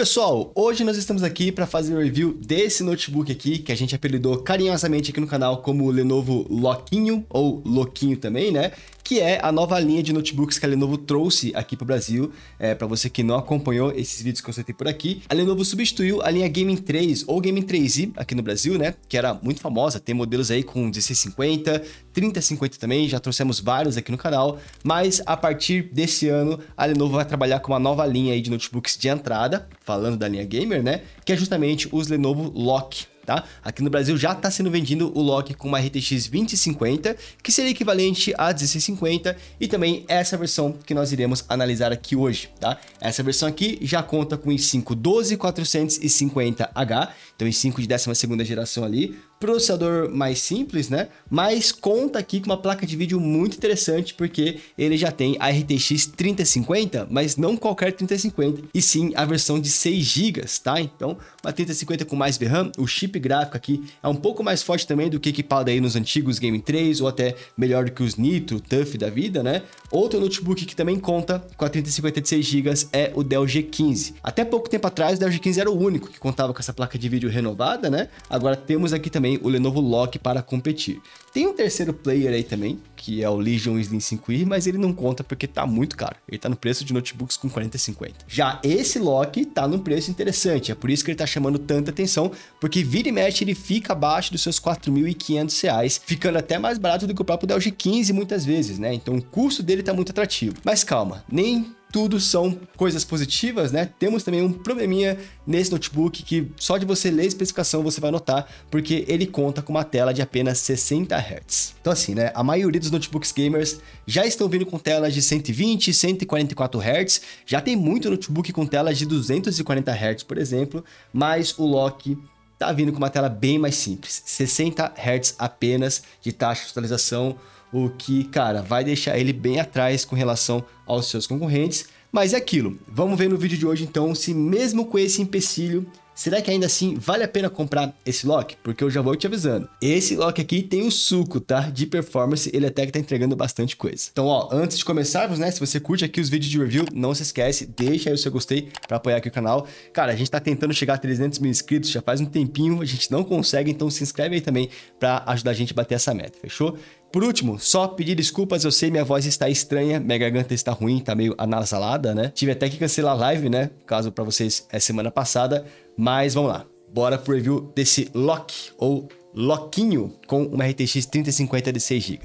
Pessoal, hoje nós estamos aqui para fazer o review desse notebook aqui, que a gente apelidou carinhosamente aqui no canal como Lenovo Loquinho, ou Loquinho também, né? que é a nova linha de notebooks que a Lenovo trouxe aqui para o Brasil. É, para você que não acompanhou esses vídeos que eu citei por aqui, a Lenovo substituiu a linha Gaming 3 ou Gaming 3i aqui no Brasil, né? Que era muito famosa, tem modelos aí com 1650, 3050 também, já trouxemos vários aqui no canal, mas a partir desse ano a Lenovo vai trabalhar com uma nova linha aí de notebooks de entrada, falando da linha gamer, né? Que é justamente os Lenovo Lock, tá? Aqui no Brasil já está sendo vendido o Loki com uma RTX 2050, que seria equivalente a 1650, e também essa versão que nós iremos analisar aqui hoje, tá? Essa versão aqui já conta com i5 12450H, então i5 de 12ª geração ali, processador mais simples, né? Mas conta aqui com uma placa de vídeo muito interessante, porque ele já tem a RTX 3050, mas não qualquer 3050, e sim a versão de 6 GB, tá? Então, uma 3050 com mais VRAM, o chip gráfico aqui é um pouco mais forte também do que equipado aí nos antigos Game 3, ou até melhor do que os Nitro, Tough da vida, né? Outro notebook que também conta com a 3050 de 6 GB é o Dell G15. Até pouco tempo atrás, o Dell G15 era o único que contava com essa placa de vídeo renovada, né? Agora temos aqui também também o Lenovo Lock para competir. Tem um terceiro player aí também, que é o Legion Slim 5i, mas ele não conta porque tá muito caro. Ele tá no preço de notebooks com 40 e 50. Já esse Lock tá num preço interessante, é por isso que ele tá chamando tanta atenção, porque vira e mexe ele fica abaixo dos seus 4.500 reais, ficando até mais barato do que o próprio Dell G15 muitas vezes, né? Então o custo dele tá muito atrativo. Mas calma, nem tudo são coisas positivas, né? Temos também um probleminha nesse notebook que só de você ler a especificação você vai notar, porque ele conta com uma tela de apenas 60 Hz. Então assim, né, a maioria dos notebooks gamers já estão vindo com telas de 120, 144 Hz, já tem muito notebook com telas de 240 Hz, por exemplo, mas o Lock tá vindo com uma tela bem mais simples, 60 Hz apenas de taxa de atualização o que, cara, vai deixar ele bem atrás com relação aos seus concorrentes. Mas é aquilo, vamos ver no vídeo de hoje então se mesmo com esse empecilho, será que ainda assim vale a pena comprar esse lock? Porque eu já vou te avisando, esse lock aqui tem um suco, tá? De performance, ele até que tá entregando bastante coisa. Então ó, antes de começarmos, né, se você curte aqui os vídeos de review, não se esquece, deixa aí o seu gostei para apoiar aqui o canal. Cara, a gente tá tentando chegar a 300 mil inscritos já faz um tempinho, a gente não consegue, então se inscreve aí também para ajudar a gente a bater essa meta, fechou? Por último, só pedir desculpas, eu sei minha voz está estranha, minha garganta está ruim, tá meio anasalada, né? Tive até que cancelar a live, né? Caso para vocês é semana passada, mas vamos lá. Bora pro review desse Lock ou Lockinho com uma RTX 3050 de 6 GB.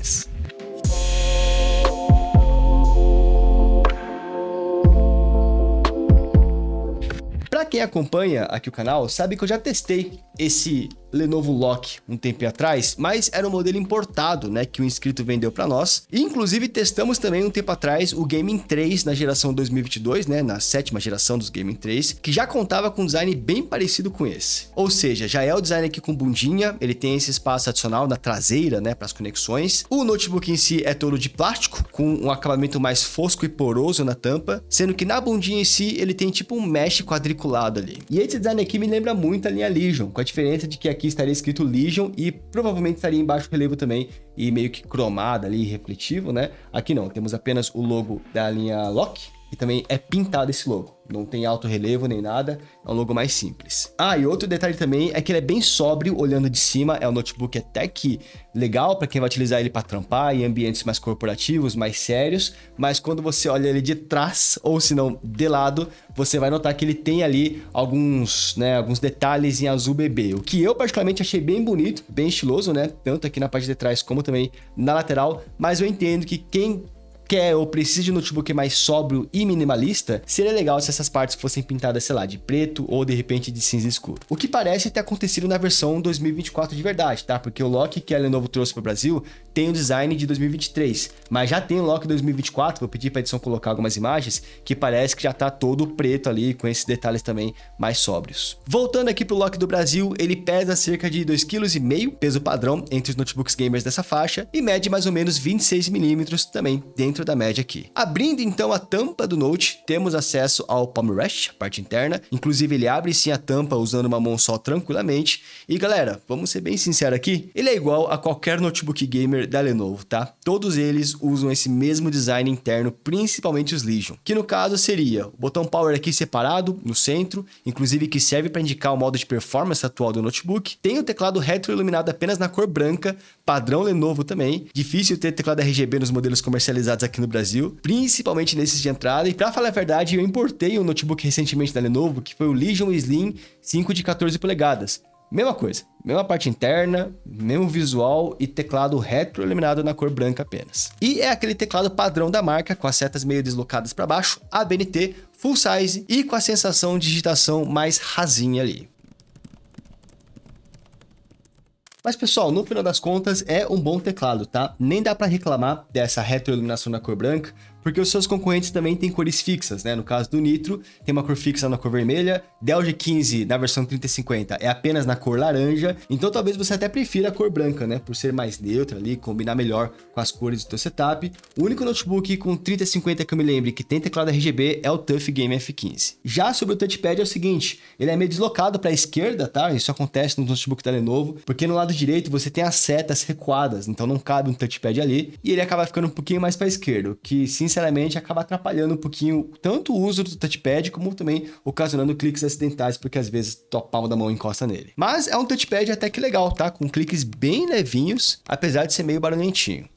Para quem acompanha aqui o canal, sabe que eu já testei esse Lenovo Lock um tempo atrás, mas era um modelo importado, né, que o um inscrito vendeu para nós. inclusive testamos também um tempo atrás o Gaming 3 na geração 2022, né, na sétima geração dos Gaming 3, que já contava com um design bem parecido com esse. Ou seja, já é o design aqui com bundinha, ele tem esse espaço adicional na traseira, né, para as conexões. O notebook em si é todo de plástico, com um acabamento mais fosco e poroso na tampa, sendo que na bundinha em si ele tem tipo um mesh quadriculado ali. E esse design aqui me lembra muito a linha Legion, com a diferença de que aqui estaria escrito Legion e provavelmente estaria em baixo relevo também e meio que cromado ali, refletivo, né? Aqui não, temos apenas o logo da linha Lock e também é pintado esse logo não tem alto relevo nem nada, é um logo mais simples. Ah, e outro detalhe também é que ele é bem sóbrio olhando de cima, é um notebook até que legal para quem vai utilizar ele para trampar em ambientes mais corporativos, mais sérios, mas quando você olha ele de trás ou se não de lado, você vai notar que ele tem ali alguns, né, alguns detalhes em azul bebê, o que eu particularmente achei bem bonito, bem estiloso, né, tanto aqui na parte de trás como também na lateral, mas eu entendo que quem quer ou precisa de um notebook mais sóbrio e minimalista, seria legal se essas partes fossem pintadas, sei lá, de preto ou de repente de cinza escuro. O que parece ter acontecido na versão 2024 de verdade, tá? Porque o lock que a Lenovo trouxe para o Brasil tem o design de 2023, mas já tem o lock 2024, vou pedir para a edição colocar algumas imagens, que parece que já tá todo preto ali, com esses detalhes também mais sóbrios. Voltando aqui pro lock do Brasil, ele pesa cerca de 2,5 kg, peso padrão entre os notebooks gamers dessa faixa, e mede mais ou menos 26 mm também, dentro dentro da média aqui. Abrindo então a tampa do Note, temos acesso ao Palm Rest, a parte interna. Inclusive ele abre sim a tampa usando uma mão só tranquilamente. E galera, vamos ser bem sinceros aqui, ele é igual a qualquer notebook gamer da Lenovo, tá? Todos eles usam esse mesmo design interno, principalmente os Legion, que no caso seria o botão Power aqui separado no centro, inclusive que serve para indicar o modo de performance atual do notebook. Tem o teclado retroiluminado apenas na cor branca, padrão Lenovo também. Difícil ter teclado RGB nos modelos comercializados aqui no Brasil, principalmente nesses de entrada. E para falar a verdade, eu importei um notebook recentemente da Lenovo, que foi o Legion Slim 5 de 14 polegadas. Mesma coisa, mesma parte interna, mesmo visual e teclado retroiluminado na cor branca apenas. E é aquele teclado padrão da marca, com as setas meio deslocadas para baixo, ABNT, full size e com a sensação de digitação mais rasinha ali. Mas pessoal, no final das contas é um bom teclado, tá? Nem dá para reclamar dessa retroiluminação na cor branca, porque os seus concorrentes também têm cores fixas, né? No caso do Nitro, tem uma cor fixa na cor vermelha, Dell G15 na versão 3050 é apenas na cor laranja, então talvez você até prefira a cor branca, né? Por ser mais neutra ali, combinar melhor com as cores do seu setup. O único notebook com 3050 que eu me lembre que tem teclado RGB é o Tough Game F15. Já sobre o touchpad é o seguinte, ele é meio deslocado para a esquerda, tá? Isso acontece nos notebooks da Lenovo, porque no lado direito você tem as setas recuadas, então não cabe um touchpad ali, e ele acaba ficando um pouquinho mais para a esquerda, o que, sinceramente, sinceramente, acaba atrapalhando um pouquinho tanto o uso do touchpad, como também ocasionando cliques acidentais, porque às vezes a palma da mão encosta nele. Mas é um touchpad até que legal, tá? Com cliques bem levinhos, apesar de ser meio barulhentinho.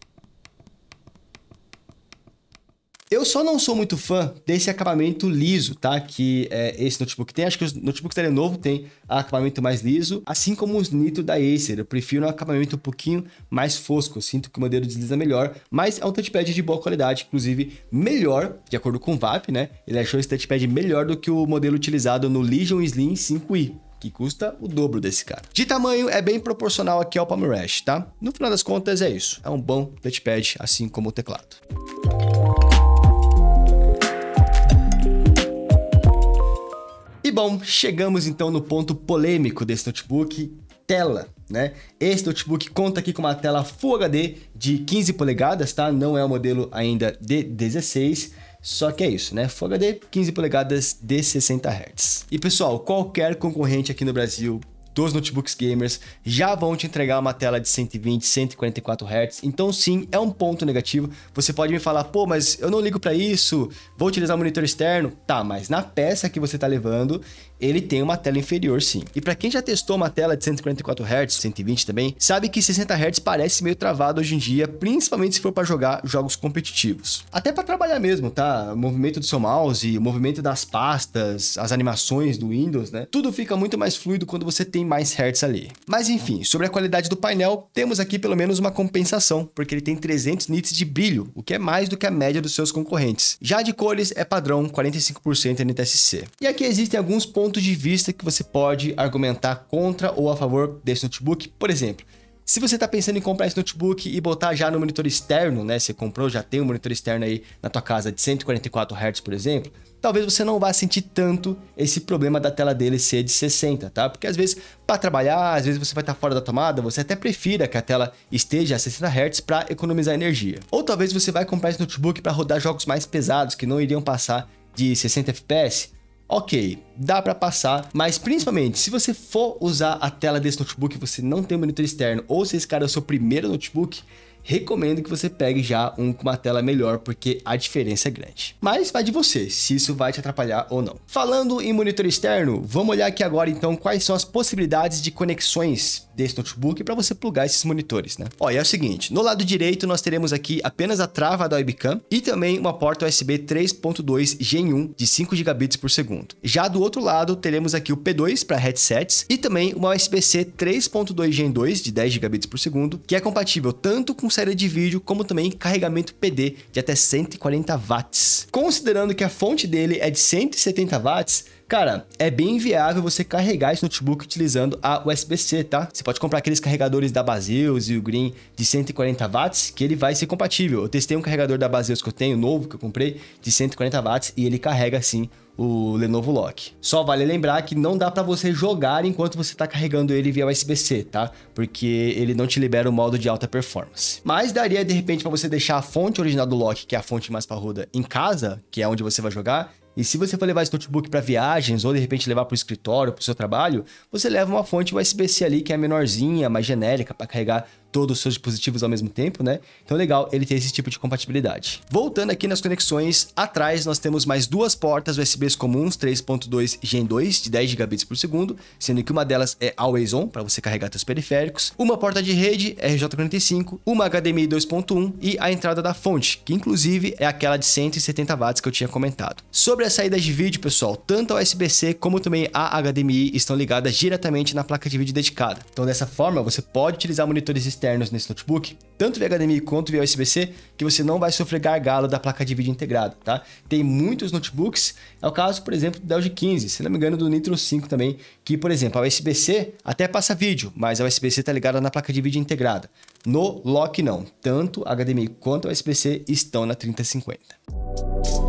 Eu só não sou muito fã desse acabamento liso, tá? Que é, esse notebook tem. Acho que os notebooks da Lenovo tem acabamento mais liso, assim como os Nitro da Acer. Eu prefiro um acabamento um pouquinho mais fosco. Eu sinto que o modelo desliza melhor, mas é um touchpad de boa qualidade, inclusive melhor, de acordo com o VAP, né? Ele achou esse touchpad melhor do que o modelo utilizado no Legion Slim 5i que custa o dobro desse cara. De tamanho, é bem proporcional aqui ao Palm tá? No final das contas, é isso. É um bom touchpad, assim como o teclado. E bom, chegamos então no ponto polêmico desse notebook, tela. Né? Esse notebook conta aqui com uma tela Full HD de 15 polegadas, tá? Não é o modelo ainda de 16, só que é isso, né? Full HD 15 polegadas de 60 Hz. E pessoal, qualquer concorrente aqui no Brasil dos notebooks gamers já vão te entregar uma tela de 120, 144 Hz. Então sim, é um ponto negativo. Você pode me falar, pô, mas eu não ligo para isso, vou utilizar um monitor externo. Tá, mas na peça que você está levando, ele tem uma tela inferior sim. E para quem já testou uma tela de 144 Hz, 120 também, sabe que 60 Hz parece meio travado hoje em dia, principalmente se for para jogar jogos competitivos. Até para trabalhar mesmo, tá? O movimento do seu mouse, o movimento das pastas, as animações do Windows, né? Tudo fica muito mais fluido quando você tem mais Hz ali. Mas enfim, sobre a qualidade do painel, temos aqui pelo menos uma compensação, porque ele tem 300 nits de brilho, o que é mais do que a média dos seus concorrentes. Já de cores é padrão 45% NTSC. E aqui existem alguns pontos ponto de vista que você pode argumentar contra ou a favor desse notebook. Por exemplo, se você está pensando em comprar esse notebook e botar já no monitor externo, né? Você comprou, já tem um monitor externo aí na tua casa de 144 Hz, por exemplo, talvez você não vá sentir tanto esse problema da tela dele ser de 60, tá? Porque às vezes, para trabalhar, às vezes você vai estar tá fora da tomada, você até prefira que a tela esteja a 60 Hz para economizar energia. Ou talvez você vai comprar esse notebook para rodar jogos mais pesados que não iriam passar de 60 FPS ok, dá para passar, mas principalmente se você for usar a tela desse notebook, você não tem um monitor externo, ou se esse cara é o seu primeiro notebook, recomendo que você pegue já um com uma tela melhor, porque a diferença é grande. Mas vai de você, se isso vai te atrapalhar ou não. Falando em monitor externo, vamos olhar aqui agora então quais são as possibilidades de conexões desse notebook para você plugar esses monitores, né? Ó, e é o seguinte, no lado direito nós teremos aqui apenas a trava da webcam e também uma porta USB 3.2 Gen 1 de 5 gigabits por segundo. Já do outro lado teremos aqui o P2 para headsets e também uma USB-C 3.2 Gen 2 de 10 gigabits por segundo, que é compatível tanto com saída de vídeo como também carregamento PD de até 140 watts. Considerando que a fonte dele é de 170 watts, Cara, é bem viável você carregar esse notebook utilizando a USB-C, tá? Você pode comprar aqueles carregadores da Baseus e o Green de 140 watts, que ele vai ser compatível. Eu testei um carregador da Baseus que eu tenho, novo, que eu comprei, de 140 watts, e ele carrega sim o Lenovo Lock. Só vale lembrar que não dá para você jogar enquanto você está carregando ele via USB-C, tá? Porque ele não te libera o modo de alta performance. Mas daria de repente para você deixar a fonte original do Lock, que é a fonte mais parruda, em casa, que é onde você vai jogar, e se você for levar esse notebook para viagens ou de repente levar para o escritório, para o seu trabalho, você leva uma fonte USB-C ali que é menorzinha, mais genérica para carregar todos os seus dispositivos ao mesmo tempo, né? Então é legal ele ter esse tipo de compatibilidade. Voltando aqui nas conexões, atrás nós temos mais duas portas USBs comuns 3.2 Gen 2 de 10 gigabits por segundo, sendo que uma delas é Always On para você carregar seus periféricos, uma porta de rede RJ45, uma HDMI 2.1 e a entrada da fonte, que inclusive é aquela de 170 watts que eu tinha comentado. Sobre as saídas de vídeo, pessoal, tanto a USB-C como também a HDMI estão ligadas diretamente na placa de vídeo dedicada. Então dessa forma, você pode utilizar monitores externos nesse notebook, tanto via HDMI quanto via USB-C, que você não vai sofrer gargalo da placa de vídeo integrada, tá? Tem muitos notebooks, é o caso, por exemplo, do LG 15, se não me engano, do Nitro 5 também, que, por exemplo, a USB-C até passa vídeo, mas a USB-C está ligada na placa de vídeo integrada. No Lock não, tanto HDMI quanto a USB-C estão na 3050.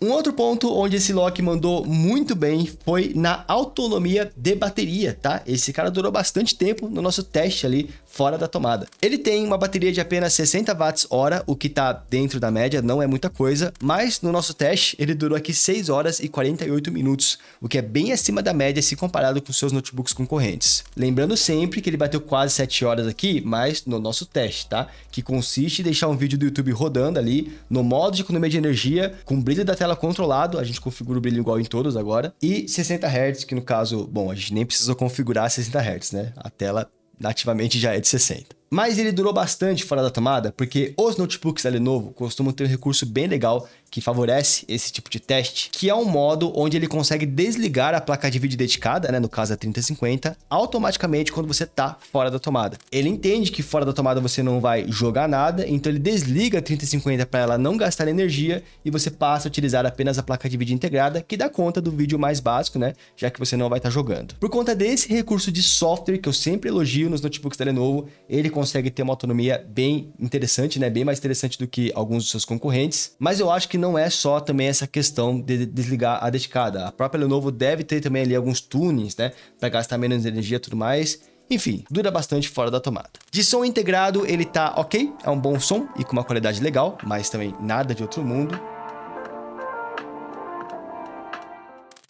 Um outro ponto onde esse Loki mandou muito bem foi na autonomia de bateria, tá? Esse cara durou bastante tempo no nosso teste ali fora da tomada. Ele tem uma bateria de apenas 60 watts hora, o que está dentro da média, não é muita coisa, mas no nosso teste ele durou aqui 6 horas e 48 minutos, o que é bem acima da média se comparado com seus notebooks concorrentes. Lembrando sempre que ele bateu quase 7 horas aqui, mas no nosso teste, tá? Que consiste em deixar um vídeo do YouTube rodando ali, no modo de economia de energia, com o brilho da tela controlado, a gente configura o brilho igual em todos agora, e 60 Hz, que no caso, bom, a gente nem precisou configurar 60 Hz, né? A tela nativamente já é de 60. Mas ele durou bastante fora da tomada, porque os notebooks da Lenovo costumam ter um recurso bem legal que favorece esse tipo de teste, que é um modo onde ele consegue desligar a placa de vídeo dedicada, né, no caso a 3050, automaticamente quando você está fora da tomada. Ele entende que fora da tomada você não vai jogar nada, então ele desliga a 3050 para ela não gastar energia e você passa a utilizar apenas a placa de vídeo integrada, que dá conta do vídeo mais básico, né, já que você não vai estar tá jogando. Por conta desse recurso de software que eu sempre elogio nos notebooks da Lenovo, ele consegue ter uma autonomia bem interessante, né? Bem mais interessante do que alguns dos seus concorrentes. Mas eu acho que não é só também essa questão de desligar a dedicada. A própria Lenovo deve ter também ali alguns tunings, né? Para gastar menos energia e tudo mais. Enfim, dura bastante fora da tomada. De som integrado, ele tá ok, é um bom som e com uma qualidade legal, mas também nada de outro mundo.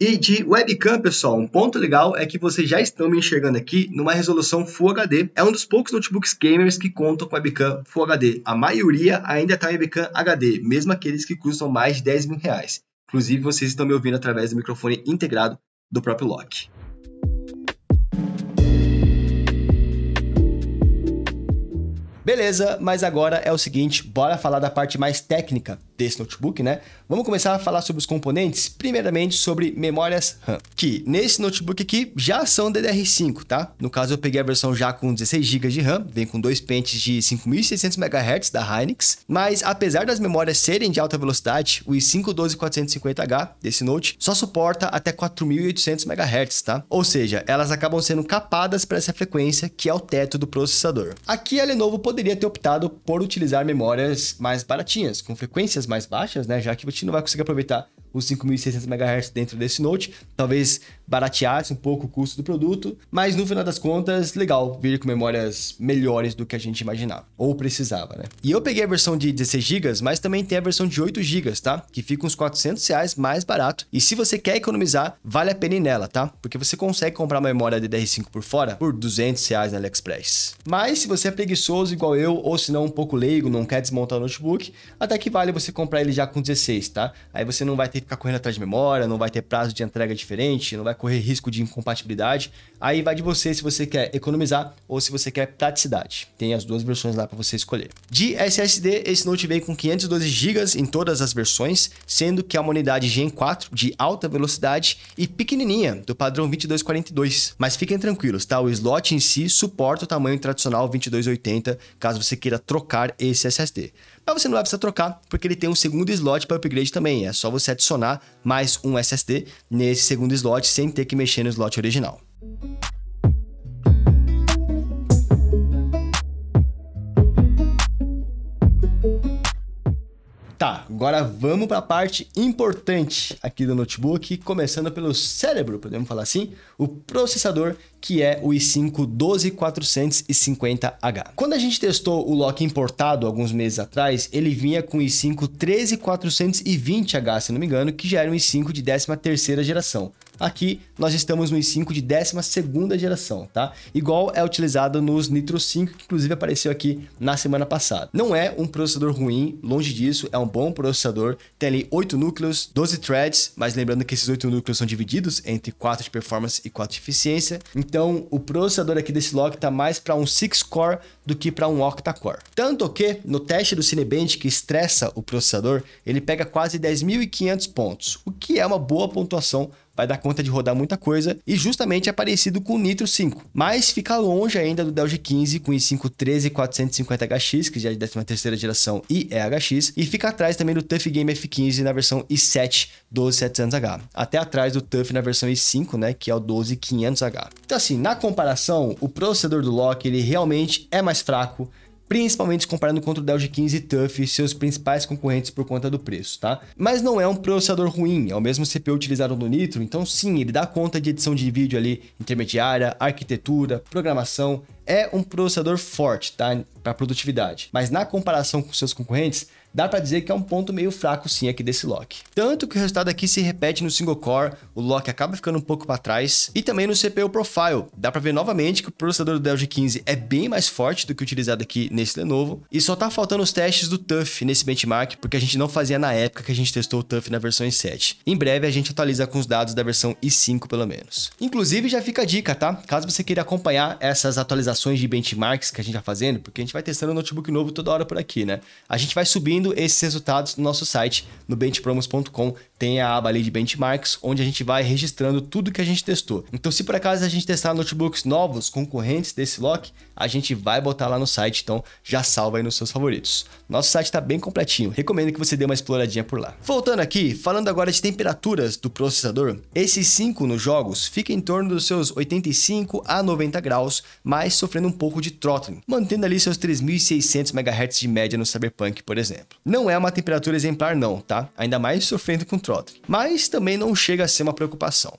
E de webcam, pessoal, um ponto legal é que vocês já estão me enxergando aqui numa resolução Full HD. É um dos poucos notebooks gamers que contam com webcam Full HD. A maioria ainda está em webcam HD, mesmo aqueles que custam mais de 10 mil reais. Inclusive, vocês estão me ouvindo através do microfone integrado do próprio Loki. Beleza, mas agora é o seguinte, bora falar da parte mais técnica desse notebook, né? Vamos começar a falar sobre os componentes, primeiramente sobre memórias RAM, que nesse notebook aqui já são DDR5, tá? No caso eu peguei a versão já com 16 GB de RAM, vem com dois pentes de 5600 MHz da Hynix, mas apesar das memórias serem de alta velocidade, o i5-12450H desse Note só suporta até 4800 MHz, tá? Ou seja, elas acabam sendo capadas para essa frequência que é o teto do processador. Aqui a Lenovo poderia ter optado por utilizar memórias mais baratinhas, com frequências mais baixas, né? Já que você não vai conseguir aproveitar os 5.600 MHz dentro desse Note. Talvez barateasse um pouco o custo do produto, mas no final das contas, legal, vir com memórias melhores do que a gente imaginava, ou precisava, né? E eu peguei a versão de 16 GB, mas também tem a versão de 8 GB, tá? Que fica uns 400 reais mais barato, e se você quer economizar, vale a pena ir nela, tá? Porque você consegue comprar uma memória DDR5 por fora por 200 reais na AliExpress. Mas se você é preguiçoso igual eu, ou se não um pouco leigo, não quer desmontar o notebook, até que vale você comprar ele já com 16, tá? Aí você não vai ter que ficar correndo atrás de memória, não vai ter prazo de entrega diferente, não vai correr risco de incompatibilidade. Aí vai de você se você quer economizar ou se você quer praticidade. Tem as duas versões lá para você escolher. De SSD, esse Note vem com 512 GB em todas as versões, sendo que é uma unidade Gen 4 de alta velocidade e pequenininha, do padrão 2242. Mas fiquem tranquilos, tá? O slot em si suporta o tamanho tradicional 2280, caso você queira trocar esse SSD você não vai precisar trocar, porque ele tem um segundo slot para upgrade também. É só você adicionar mais um SSD nesse segundo slot sem ter que mexer no slot original. Tá, agora vamos para a parte importante aqui do notebook, começando pelo cérebro, podemos falar assim, o processador que é o i5 12450H. Quando a gente testou o Lock importado alguns meses atrás, ele vinha com o i5 13420H, se não me engano, que já era um i5 de 13ª geração. Aqui nós estamos no i5 de 12 geração, tá? Igual é utilizado nos Nitro 5, que inclusive apareceu aqui na semana passada. Não é um processador ruim, longe disso, é um bom processador. Tem ali 8 núcleos, 12 threads, mas lembrando que esses 8 núcleos são divididos entre 4 de performance e 4 de eficiência. Então o processador aqui desse lock tá mais para um 6 core do que para um octa-core. Tanto que no teste do Cinebench que estressa o processador, ele pega quase 10.500 pontos, o que é uma boa pontuação vai dar conta de rodar muita coisa e justamente é parecido com o Nitro 5, mas fica longe ainda do Dell G15 com i5 13450HX, que já é de 13 geração e é HX, e fica atrás também do TUF Game F15 na versão i7 12700H, até atrás do TUF na versão i5, né, que é o 12500H. Então assim, na comparação, o processador do Lock ele realmente é mais fraco, principalmente comparando contra o Dell G15 TUF e seus principais concorrentes por conta do preço, tá? Mas não é um processador ruim, é o mesmo CPU utilizado no Nitro, então sim, ele dá conta de edição de vídeo ali intermediária, arquitetura, programação, é um processador forte, tá? Para produtividade. Mas na comparação com seus concorrentes, dá para dizer que é um ponto meio fraco sim aqui desse lock. Tanto que o resultado aqui se repete no single core, o lock acaba ficando um pouco para trás, e também no CPU profile. Dá para ver novamente que o processador do G15 é bem mais forte do que utilizado aqui nesse Lenovo, e só tá faltando os testes do TUF nesse benchmark, porque a gente não fazia na época que a gente testou o TUF na versão i7. Em breve a gente atualiza com os dados da versão i5 pelo menos. Inclusive já fica a dica, tá? Caso você queira acompanhar essas atualizações de benchmarks que a gente tá fazendo, porque a gente vai testando um notebook novo toda hora por aqui, né? A gente vai subindo esses resultados no nosso site, no benchpromos.com tem a aba ali de benchmarks, onde a gente vai registrando tudo que a gente testou. Então, se por acaso a gente testar notebooks novos, concorrentes desse lock, a gente vai botar lá no site, então já salva aí nos seus favoritos. Nosso site está bem completinho, recomendo que você dê uma exploradinha por lá. Voltando aqui, falando agora de temperaturas do processador, esses 5 nos jogos fica em torno dos seus 85 a 90 graus, mas sofrendo um pouco de throttling, mantendo ali seus 3.600 MHz de média no Cyberpunk, por exemplo. Não é uma temperatura exemplar não, tá? Ainda mais sofrendo com Trotting, mas também não chega a ser uma preocupação.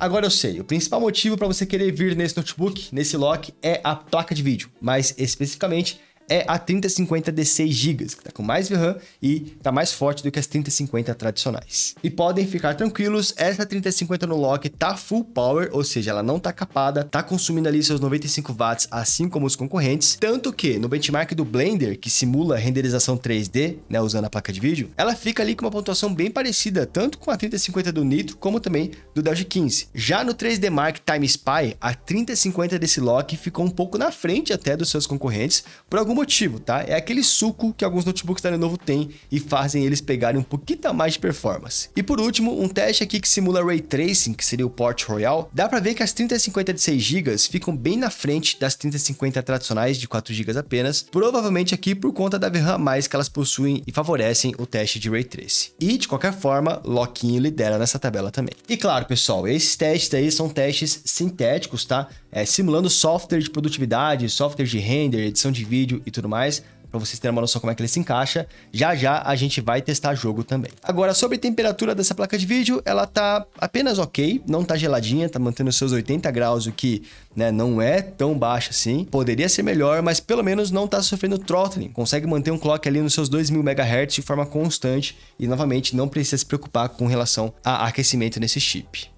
Agora eu sei, o principal motivo para você querer vir nesse notebook, nesse lock, é a placa de vídeo, mas especificamente é a 3050 de 6 GB, que está com mais VRAM e está mais forte do que as 3050 tradicionais. E podem ficar tranquilos, essa 3050 no lock está full power, ou seja, ela não está capada, está consumindo ali seus 95 watts, assim como os concorrentes, tanto que no benchmark do Blender, que simula renderização 3D, né, usando a placa de vídeo, ela fica ali com uma pontuação bem parecida, tanto com a 3050 do Nitro, como também do Delta 15. Já no 3D Mark Time Spy, a 3050 desse lock ficou um pouco na frente até dos seus concorrentes, por algum algum motivo, tá? É aquele suco que alguns notebooks da Lenovo têm e fazem eles pegarem um pouquinho mais de performance. E por último, um teste aqui que simula Ray Tracing, que seria o Port Royal, dá para ver que as 3050 de 6 GB ficam bem na frente das 3050 tradicionais de 4 GB apenas, provavelmente aqui por conta da VRAM mais que elas possuem e favorecem o teste de Ray Tracing. E, de qualquer forma, Loquinho lidera nessa tabela também. E claro, pessoal, esses testes aí são testes sintéticos, tá? É, simulando software de produtividade, software de render, edição de vídeo e tudo mais, para vocês terem uma noção como é que ele se encaixa. Já já a gente vai testar jogo também. Agora, sobre a temperatura dessa placa de vídeo, ela tá apenas ok, não tá geladinha, tá mantendo seus 80 graus, o que né, não é tão baixo assim. Poderia ser melhor, mas pelo menos não tá sofrendo throttling. Consegue manter um clock ali nos seus 2000 MHz de forma constante e, novamente, não precisa se preocupar com relação a aquecimento nesse chip.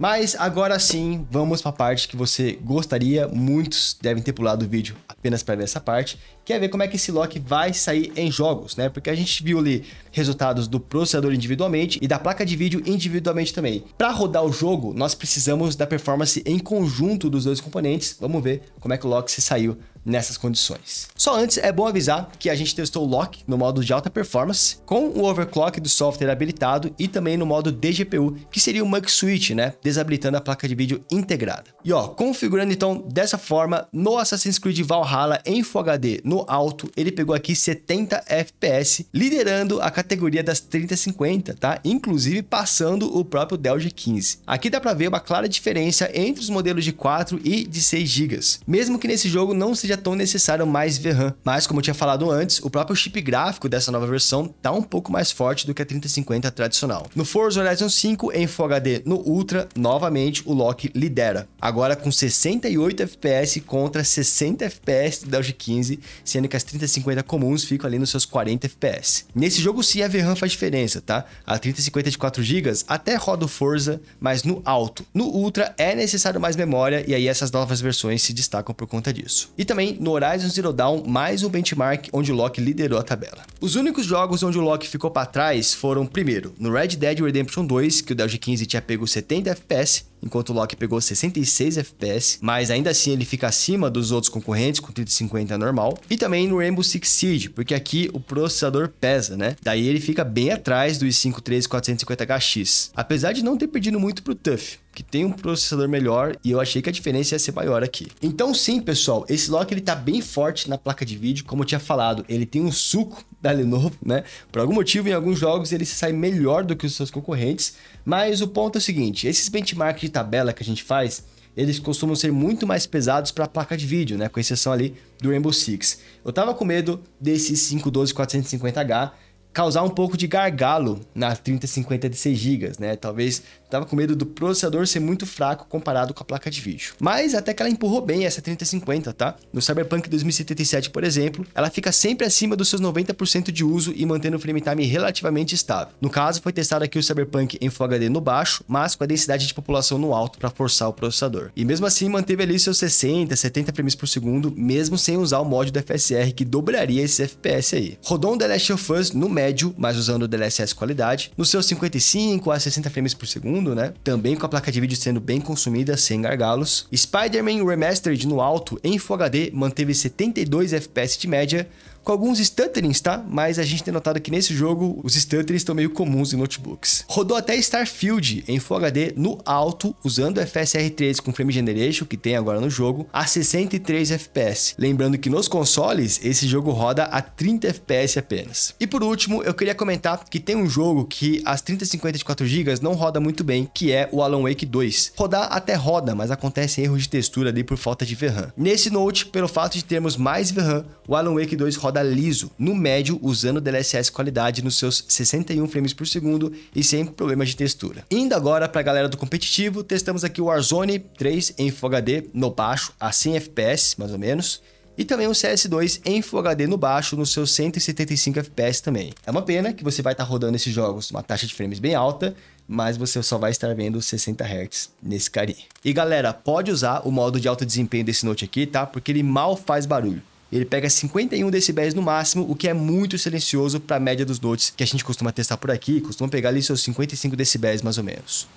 Mas agora sim, vamos para a parte que você gostaria. Muitos devem ter pulado o vídeo apenas para ver essa parte. Quer é ver como é que esse lock vai sair em jogos, né? Porque a gente viu ali resultados do processador individualmente e da placa de vídeo individualmente também. Para rodar o jogo, nós precisamos da performance em conjunto dos dois componentes. Vamos ver como é que o lock se saiu nessas condições. Só antes, é bom avisar que a gente testou o lock no modo de alta performance, com o overclock do software habilitado e também no modo DGPU, que seria o Mux Switch, né? Desabilitando a placa de vídeo integrada. E ó, configurando então dessa forma, no Assassin's Creed Valhalla em Full HD no alto, ele pegou aqui 70 FPS, liderando a categoria das 3050, tá? Inclusive passando o próprio Dell G15. Aqui dá pra ver uma clara diferença entre os modelos de 4 e de 6 GB. Mesmo que nesse jogo não seja tão necessário mais VRAM. Mas, como eu tinha falado antes, o próprio chip gráfico dessa nova versão tá um pouco mais forte do que a 3050 tradicional. No Forza Horizon 5, em Full HD no Ultra, novamente o Loki lidera. Agora com 68 FPS contra 60 FPS da G15, sendo que as 3050 comuns ficam ali nos seus 40 FPS. Nesse jogo sim a VRAM faz diferença, tá? A 3050 de 4 GB até roda o Forza, mas no alto. No Ultra é necessário mais memória e aí essas novas versões se destacam por conta disso. E também também no Horizon Zero Dawn mais um benchmark onde o Loki liderou a tabela. Os únicos jogos onde o Loki ficou para trás foram, primeiro, no Red Dead Redemption 2, que o Delge 15 tinha pego 70 FPS, enquanto o Loki pegou 66 FPS, mas ainda assim ele fica acima dos outros concorrentes com 3050 normal, e também no Rainbow Six Siege, porque aqui o processador pesa, né? Daí ele fica bem atrás do i5 13450 hx apesar de não ter perdido muito pro Tuff que tem um processador melhor e eu achei que a diferença ia ser maior aqui. Então sim, pessoal, esse lock ele tá bem forte na placa de vídeo, como eu tinha falado, ele tem um suco da Lenovo, né? Por algum motivo, em alguns jogos ele sai melhor do que os seus concorrentes, mas o ponto é o seguinte, esses benchmarks de tabela que a gente faz, eles costumam ser muito mais pesados para a placa de vídeo, né? Com exceção ali do Rainbow Six. Eu tava com medo desse 512 450H causar um pouco de gargalo na 3050 de 6 GB, né? Talvez Tava com medo do processador ser muito fraco comparado com a placa de vídeo. Mas até que ela empurrou bem essa 3050, tá? No Cyberpunk 2077, por exemplo, ela fica sempre acima dos seus 90% de uso e mantendo o frame time relativamente estável. No caso, foi testado aqui o Cyberpunk em Full HD no baixo, mas com a densidade de população no alto para forçar o processador. E mesmo assim, manteve ali seus 60, 70 frames por segundo, mesmo sem usar o mod do FSR que dobraria esse FPS aí. Rodou um The Last of Us no médio, mas usando o DLSS qualidade, nos seus 55 a 60 frames por segundo, mundo, né? Também com a placa de vídeo sendo bem consumida, sem gargalos. Spider-Man Remastered no alto, em Full HD, manteve 72 FPS de média, com alguns stutterings, tá? Mas a gente tem notado que nesse jogo os stutterings estão meio comuns em notebooks. Rodou até Starfield em Full HD no alto, usando o FSR 3 com frame generation que tem agora no jogo, a 63 FPS. Lembrando que nos consoles esse jogo roda a 30 FPS apenas. E por último, eu queria comentar que tem um jogo que as 3050 de 4 GB não roda muito bem, que é o Alan Wake 2. Rodar até roda, mas acontece erros de textura ali por falta de VRAM. Nesse Note, pelo fato de termos mais VRAM, o Alan Wake 2 roda roda liso, no médio, usando DLSS qualidade nos seus 61 frames por segundo e sem problemas de textura. Indo agora para a galera do competitivo, testamos aqui o Warzone 3 em Full HD no baixo, a 100 FPS mais ou menos e também o CS2 em Full HD no baixo, nos seus 175 FPS também. É uma pena que você vai estar tá rodando esses jogos uma taxa de frames bem alta, mas você só vai estar vendo 60 Hz nesse carinha. E galera, pode usar o modo de alto desempenho desse Note aqui, tá? Porque ele mal faz barulho. Ele pega 51 decibéis no máximo, o que é muito silencioso para a média dos notes que a gente costuma testar por aqui, costuma pegar ali seus 55 decibéis mais ou menos.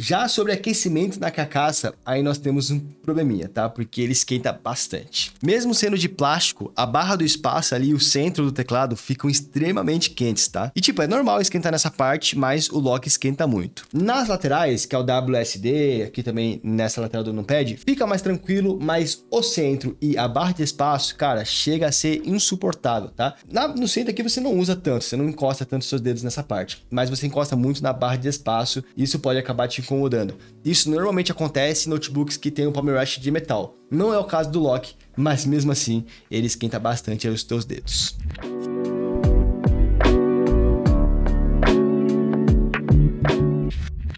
Já sobre aquecimento na carcaça, aí nós temos um probleminha, tá? Porque ele esquenta bastante. Mesmo sendo de plástico, a barra do espaço ali, o centro do teclado, ficam extremamente quentes, tá? E tipo, é normal esquentar nessa parte, mas o lock esquenta muito. Nas laterais, que é o WSD, aqui também nessa lateral do numpad, fica mais tranquilo, mas o centro e a barra de espaço, cara, chega a ser insuportável, tá? Na, no centro aqui você não usa tanto, você não encosta tanto seus dedos nessa parte, mas você encosta muito na barra de espaço, e isso pode acabar te incomodando. Isso normalmente acontece em notebooks que tem um palm rest de metal. Não é o caso do Lock, mas mesmo assim ele esquenta bastante os teus dedos.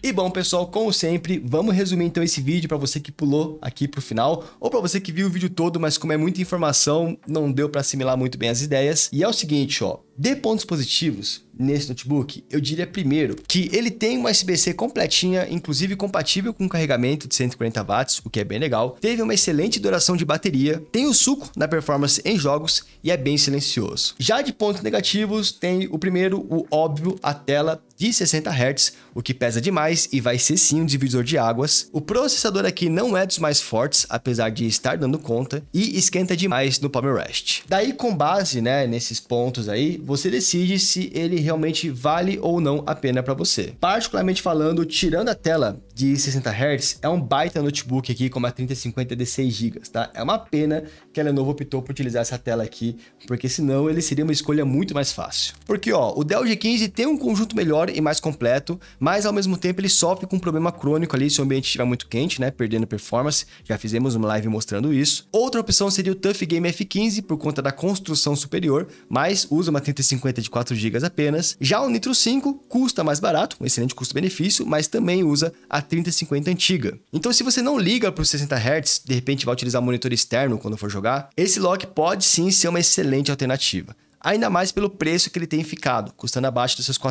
E bom, pessoal, como sempre, vamos resumir então esse vídeo para você que pulou aqui para o final ou para você que viu o vídeo todo, mas como é muita informação, não deu para assimilar muito bem as ideias. E é o seguinte, ó, de pontos positivos nesse notebook? Eu diria primeiro que ele tem uma USB-C completinha, inclusive compatível com carregamento de 140 watts, o que é bem legal. Teve uma excelente duração de bateria, tem o suco na performance em jogos e é bem silencioso. Já de pontos negativos, tem o primeiro, o óbvio, a tela de 60 Hz, o que pesa demais e vai ser sim um divisor de águas. O processador aqui não é dos mais fortes, apesar de estar dando conta, e esquenta demais no Palm Rest. Daí, com base né, nesses pontos aí, você decide se ele realmente vale ou não a pena para você. Particularmente falando, tirando a tela, de 60 Hz é um baita notebook aqui com uma 3050 de 6 GB, tá? É uma pena que a Lenovo optou por utilizar essa tela aqui, porque senão ele seria uma escolha muito mais fácil. Porque ó, o Dell G15 tem um conjunto melhor e mais completo, mas ao mesmo tempo ele sofre com um problema crônico ali se o ambiente estiver muito quente, né, perdendo performance. Já fizemos uma live mostrando isso. Outra opção seria o Tough Game F15 por conta da construção superior, mas usa uma 3050 de 4 GB apenas. Já o Nitro 5 custa mais barato, um excelente custo-benefício, mas também usa a 3050 antiga. Então, se você não liga para os 60 Hz, de repente vai utilizar monitor externo quando for jogar, esse lock pode sim ser uma excelente alternativa ainda mais pelo preço que ele tem ficado, custando abaixo dos seus R$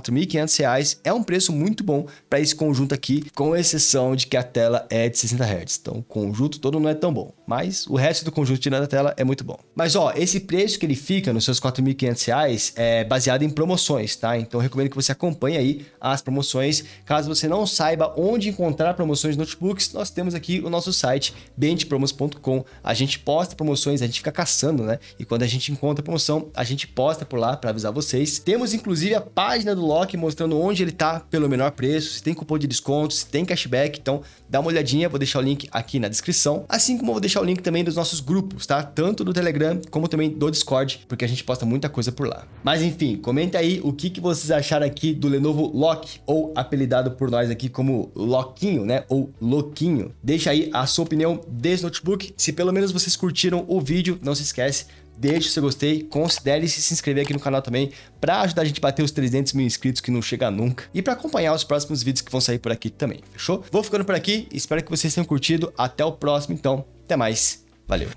é um preço muito bom para esse conjunto aqui, com exceção de que a tela é de 60 Hz. Então, o conjunto todo não é tão bom, mas o resto do conjunto tirando a tela é muito bom. Mas ó, esse preço que ele fica nos seus R$ é baseado em promoções, tá? Então, eu recomendo que você acompanhe aí as promoções. Caso você não saiba onde encontrar promoções de notebooks, nós temos aqui o nosso site benchpromos.com. A gente posta promoções, a gente fica caçando, né? E quando a gente encontra promoção, a gente posta por lá para avisar vocês. Temos inclusive a página do Loki mostrando onde ele tá pelo menor preço, se tem cupom de desconto, se tem cashback, então dá uma olhadinha, vou deixar o link aqui na descrição, assim como vou deixar o link também dos nossos grupos, tá? Tanto do Telegram como também do Discord, porque a gente posta muita coisa por lá. Mas enfim, comenta aí o que, que vocês acharam aqui do Lenovo Lock, ou apelidado por nós aqui como Loquinho, né? Ou Louquinho. Deixa aí a sua opinião desse notebook. Se pelo menos vocês curtiram o vídeo, não se esquece deixe o seu gostei, considere -se, se inscrever aqui no canal também para ajudar a gente a bater os 300 mil inscritos que não chega nunca e para acompanhar os próximos vídeos que vão sair por aqui também, fechou? Vou ficando por aqui, espero que vocês tenham curtido, até o próximo então, até mais, valeu!